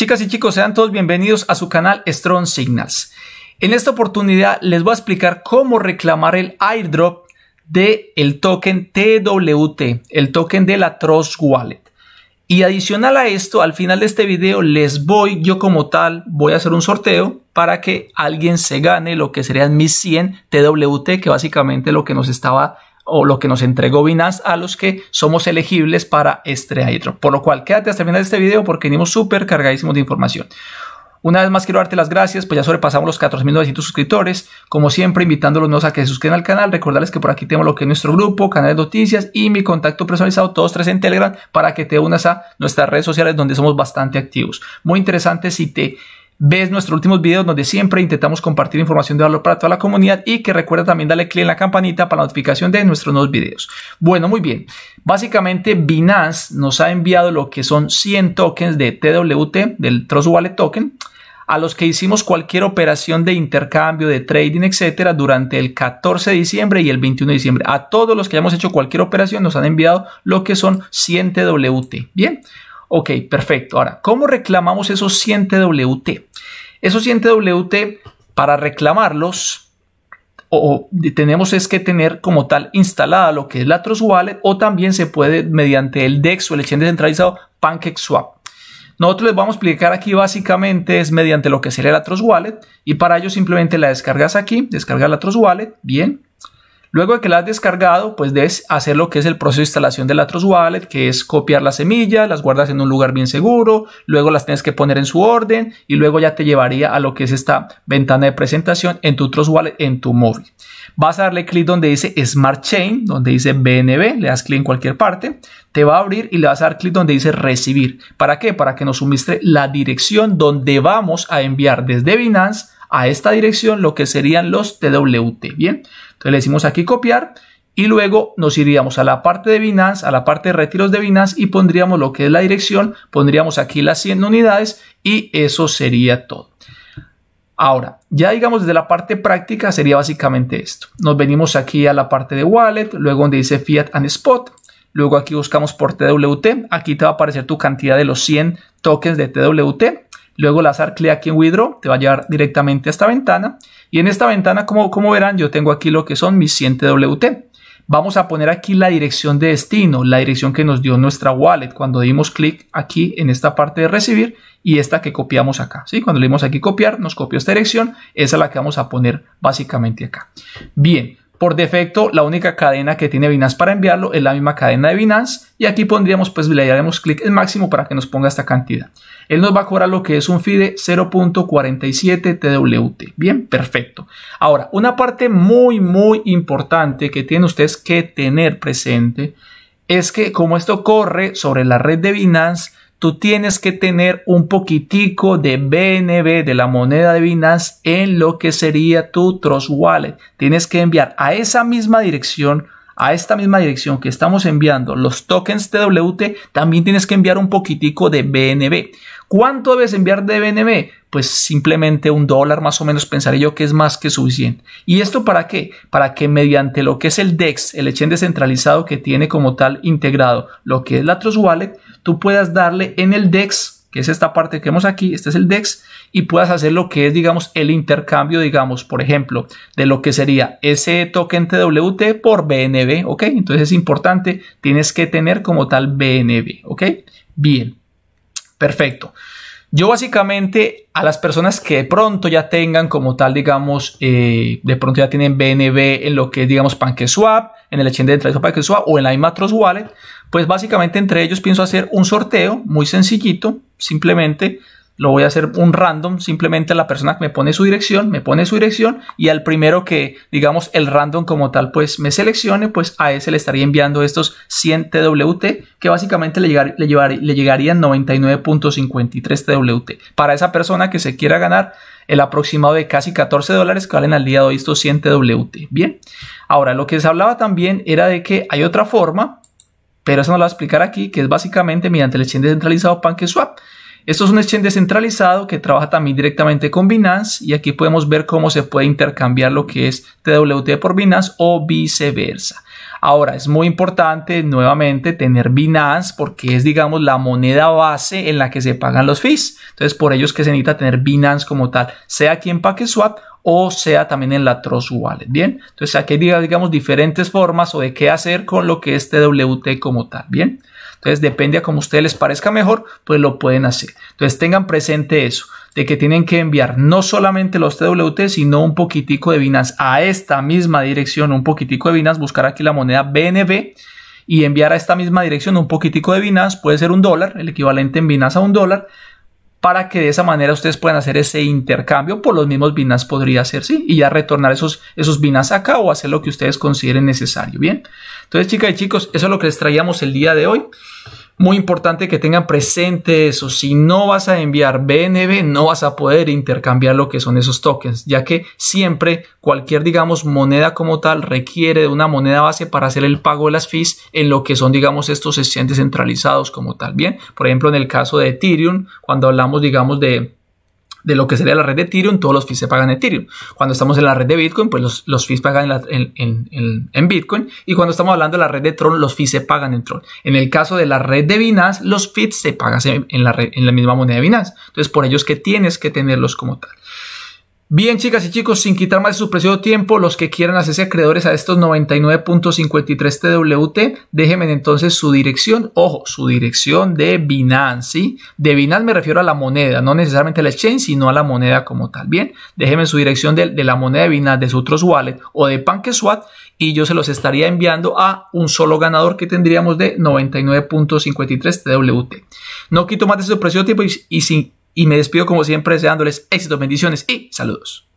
Chicas y chicos, sean todos bienvenidos a su canal Strong Signals. En esta oportunidad les voy a explicar cómo reclamar el airdrop del el token TWT, el token de la Trust Wallet. Y adicional a esto, al final de este video les voy, yo como tal, voy a hacer un sorteo para que alguien se gane lo que serían mis 100 TWT, que básicamente lo que nos estaba o lo que nos entregó Binance a los que somos elegibles para este Por lo cual, quédate hasta el final de este video porque venimos súper cargadísimos de información. Una vez más quiero darte las gracias, pues ya sobrepasamos los 14.900 suscriptores. Como siempre, invitándolos a que se suscriban al canal. Recordarles que por aquí tenemos lo que es nuestro grupo, canal de noticias y mi contacto personalizado, todos tres en Telegram, para que te unas a nuestras redes sociales donde somos bastante activos. Muy interesante si te ves nuestros últimos videos donde siempre intentamos compartir información de valor para toda la comunidad y que recuerda también darle clic en la campanita para la notificación de nuestros nuevos videos. Bueno, muy bien. Básicamente Binance nos ha enviado lo que son 100 tokens de TWT, del Trust Wallet Token, a los que hicimos cualquier operación de intercambio, de trading, etcétera, durante el 14 de diciembre y el 21 de diciembre. A todos los que hayamos hecho cualquier operación nos han enviado lo que son 100 TWT. Bien. Ok, perfecto. Ahora, ¿cómo reclamamos esos 100 WT? Esos 100 WT, para reclamarlos, o, tenemos es que tener como tal instalada lo que es la Trust Wallet o también se puede mediante el DEX o el exchange descentralizado PancakeSwap. Nosotros les vamos a explicar aquí básicamente es mediante lo que sería la Trust Wallet y para ello simplemente la descargas aquí, descargas la Trust Wallet, bien. Luego de que la has descargado, pues debes hacer lo que es el proceso de instalación de la Trust Wallet, que es copiar las semillas, las guardas en un lugar bien seguro, luego las tienes que poner en su orden y luego ya te llevaría a lo que es esta ventana de presentación en tu Trust Wallet en tu móvil. Vas a darle clic donde dice Smart Chain, donde dice BNB, le das clic en cualquier parte, te va a abrir y le vas a dar clic donde dice recibir. ¿Para qué? Para que nos suministre la dirección donde vamos a enviar desde Binance a esta dirección lo que serían los TWT. Bien, entonces le decimos aquí copiar y luego nos iríamos a la parte de Binance, a la parte de retiros de Binance y pondríamos lo que es la dirección, pondríamos aquí las 100 unidades y eso sería todo. Ahora, ya digamos desde la parte práctica sería básicamente esto. Nos venimos aquí a la parte de wallet, luego donde dice fiat and spot, luego aquí buscamos por TWT, aquí te va a aparecer tu cantidad de los 100 tokens de TWT, Luego lazar clic aquí en Withdraw te va a llevar directamente a esta ventana. Y en esta ventana, como, como verán, yo tengo aquí lo que son mis 100 WT. Vamos a poner aquí la dirección de destino, la dirección que nos dio nuestra wallet cuando dimos clic aquí en esta parte de recibir y esta que copiamos acá. ¿sí? Cuando le dimos aquí copiar, nos copió esta dirección. Esa es la que vamos a poner básicamente acá. Bien, por defecto, la única cadena que tiene Binance para enviarlo es la misma cadena de Binance y aquí pondríamos, pues le daremos clic en máximo para que nos ponga esta cantidad. Él nos va a cobrar lo que es un FIDE 0.47 TWT. Bien, perfecto. Ahora, una parte muy, muy importante que tienen ustedes que tener presente es que como esto corre sobre la red de Binance, tú tienes que tener un poquitico de BNB de la moneda de Binance en lo que sería tu Trust Wallet. Tienes que enviar a esa misma dirección a esta misma dirección que estamos enviando los tokens TWT, también tienes que enviar un poquitico de BNB. ¿Cuánto debes enviar de BNB? Pues simplemente un dólar más o menos pensaré yo que es más que suficiente. ¿Y esto para qué? Para que mediante lo que es el DEX, el exchange descentralizado que tiene como tal integrado lo que es la Trust Wallet, tú puedas darle en el DEX que es esta parte que vemos aquí, este es el DEX, y puedas hacer lo que es, digamos, el intercambio, digamos, por ejemplo, de lo que sería ese token TWT por BNB, ¿ok? Entonces es importante, tienes que tener como tal BNB, ¿ok? Bien, perfecto. Yo básicamente a las personas que de pronto ya tengan como tal, digamos, eh, de pronto ya tienen BNB en lo que es, digamos, PancakeSwap, en el exchange de tradición PancakeSwap o en la IMATROS Wallet, pues básicamente entre ellos pienso hacer un sorteo muy sencillito simplemente lo voy a hacer un random, simplemente la persona que me pone su dirección, me pone su dirección y al primero que, digamos, el random como tal, pues me seleccione, pues a ese le estaría enviando estos 100 TWT que básicamente le, llegar, le llegarían 99.53 TWT. Para esa persona que se quiera ganar el aproximado de casi 14 dólares que valen al día de hoy estos 100 TWT. Bien, ahora lo que se hablaba también era de que hay otra forma pero eso nos lo va a explicar aquí, que es básicamente mediante el exchange descentralizado PancakeSwap. Esto es un exchange descentralizado que trabaja también directamente con Binance y aquí podemos ver cómo se puede intercambiar lo que es TWT por Binance o viceversa. Ahora, es muy importante nuevamente tener Binance porque es, digamos, la moneda base en la que se pagan los fees. Entonces, por ello es que se necesita tener Binance como tal, sea aquí en PacketSwap o sea también en la Trust Wallet. Bien, entonces aquí hay, digamos, diferentes formas o de qué hacer con lo que es TWT como tal. Bien. Entonces, depende a como a ustedes les parezca mejor, pues lo pueden hacer. Entonces, tengan presente eso, de que tienen que enviar no solamente los TWT, sino un poquitico de Binance a esta misma dirección, un poquitico de Binance, buscar aquí la moneda BNB y enviar a esta misma dirección un poquitico de Binance, puede ser un dólar, el equivalente en Binance a un dólar, para que de esa manera ustedes puedan hacer ese intercambio por los mismos binas podría ser, sí, y ya retornar esos, esos binas acá o hacer lo que ustedes consideren necesario, ¿bien? Entonces, chicas y chicos, eso es lo que les traíamos el día de hoy muy importante que tengan presente eso. Si no vas a enviar BNB, no vas a poder intercambiar lo que son esos tokens, ya que siempre cualquier, digamos, moneda como tal requiere de una moneda base para hacer el pago de las fees en lo que son, digamos, estos exchanges centralizados como tal. Bien, por ejemplo, en el caso de Ethereum, cuando hablamos, digamos, de de lo que sería la red de Ethereum, todos los fees se pagan en Ethereum. Cuando estamos en la red de Bitcoin, pues los, los fees pagan en, Bitcoin. Y cuando estamos hablando de la red de Tron, los fees se pagan en Tron. En el caso de la red de Binance, los fees se pagan en la, en la misma moneda de Binance. Entonces, por ello es que tienes que tenerlos como tal. Bien, chicas y chicos, sin quitar más de su precioso tiempo, los que quieran hacerse acreedores a estos 99.53 TWT, déjenme entonces su dirección, ojo, su dirección de Binance, ¿sí? De Binance me refiero a la moneda, no necesariamente a la exchange, sino a la moneda como tal, ¿bien? Déjenme su dirección de, la moneda de Binance, de su otros wallet o de PancakeSwap y yo se los estaría enviando a un solo ganador que tendríamos de 99.53 TWT. No quito más de su precioso tiempo y sin y me despido como siempre deseándoles éxitos, bendiciones y saludos.